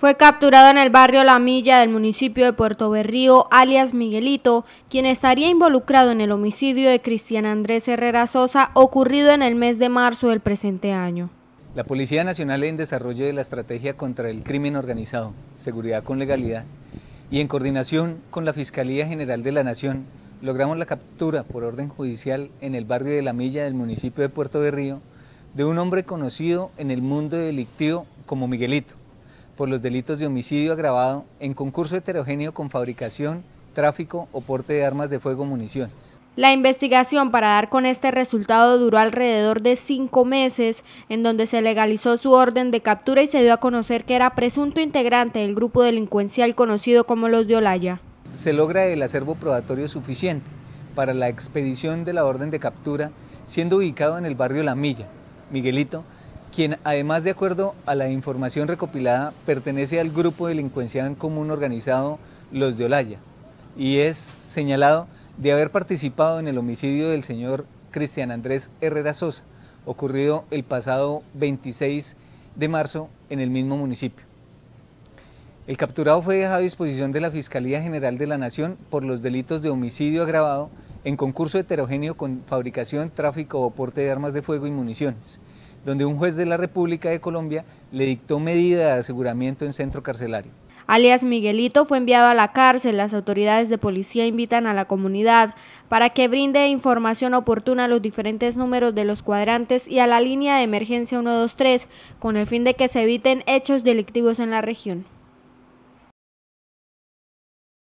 Fue capturado en el barrio La Milla del municipio de Puerto Berrío, alias Miguelito, quien estaría involucrado en el homicidio de Cristian Andrés Herrera Sosa ocurrido en el mes de marzo del presente año. La Policía Nacional en desarrollo de la estrategia contra el crimen organizado, seguridad con legalidad, y en coordinación con la Fiscalía General de la Nación, logramos la captura por orden judicial en el barrio de La Milla del municipio de Puerto Berrío de un hombre conocido en el mundo delictivo como Miguelito por los delitos de homicidio agravado en concurso heterogéneo con fabricación, tráfico o porte de armas de fuego o municiones. La investigación para dar con este resultado duró alrededor de cinco meses, en donde se legalizó su orden de captura y se dio a conocer que era presunto integrante del grupo delincuencial conocido como los de Olaya. Se logra el acervo probatorio suficiente para la expedición de la orden de captura, siendo ubicado en el barrio La Milla, Miguelito, quien además de acuerdo a la información recopilada pertenece al grupo delincuencial común organizado Los de Olaya y es señalado de haber participado en el homicidio del señor Cristian Andrés Herrera Sosa, ocurrido el pasado 26 de marzo en el mismo municipio. El capturado fue dejado a disposición de la Fiscalía General de la Nación por los delitos de homicidio agravado en concurso heterogéneo con fabricación, tráfico o porte de armas de fuego y municiones donde un juez de la República de Colombia le dictó medida de aseguramiento en centro carcelario. Alias Miguelito fue enviado a la cárcel. Las autoridades de policía invitan a la comunidad para que brinde información oportuna a los diferentes números de los cuadrantes y a la línea de emergencia 123 con el fin de que se eviten hechos delictivos en la región.